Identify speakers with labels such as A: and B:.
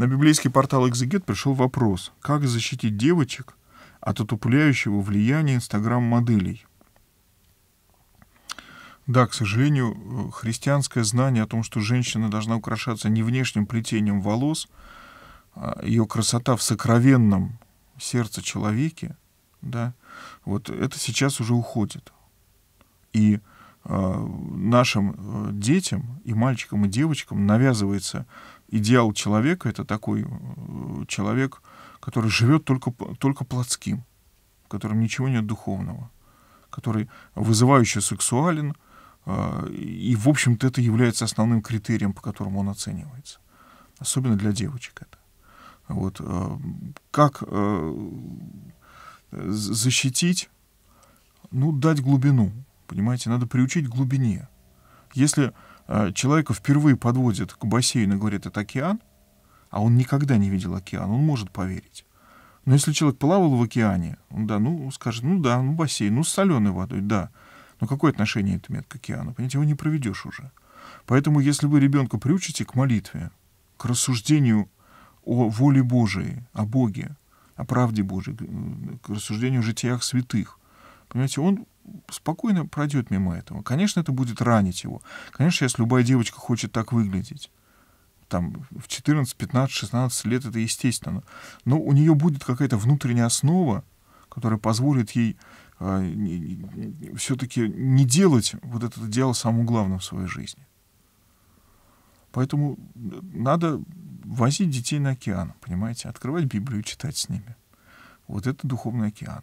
A: На библейский портал «Экзегет» пришел вопрос, как защитить девочек от отупляющего влияния инстаграм-моделей. Да, к сожалению, э, христианское знание о том, что женщина должна украшаться не внешним плетением волос, а ее красота в сокровенном сердце человеке, да, вот это сейчас уже уходит. И э, нашим э, детям, и мальчикам, и девочкам навязывается идеал человека — это такой э, человек, который живет только, только плотским, в котором ничего нет духовного, который вызывающе сексуален, э, и, в общем-то, это является основным критерием, по которому он оценивается. Особенно для девочек это. Вот. Э, как защитить? Ну, дать глубину, понимаете? Надо приучить к глубине. Если э, человека впервые подводят к бассейну и говорят, это океан, а он никогда не видел океан, он может поверить. Но если человек плавал в океане, он, да, ну, скажет, ну да, ну бассейн, ну с соленой водой, да. Но какое отношение это имеет к океану? Понимаете, его не проведешь уже. Поэтому, если вы ребенка приучите к молитве, к рассуждению о воле Божией, о Боге, о правде Божией, к э, рассуждению о житиях святых, понимаете, он спокойно пройдет мимо этого. Конечно, это будет ранить его. Конечно, если любая девочка хочет так выглядеть. Там в 14, 15, 16 лет это естественно. Но у нее будет какая-то внутренняя основа, которая позволит ей э, а, все-таки не делать вот это дело самым главным в своей жизни. Поэтому э, надо возить детей на океан, понимаете, открывать Библию и читать с ними. Вот это духовный океан.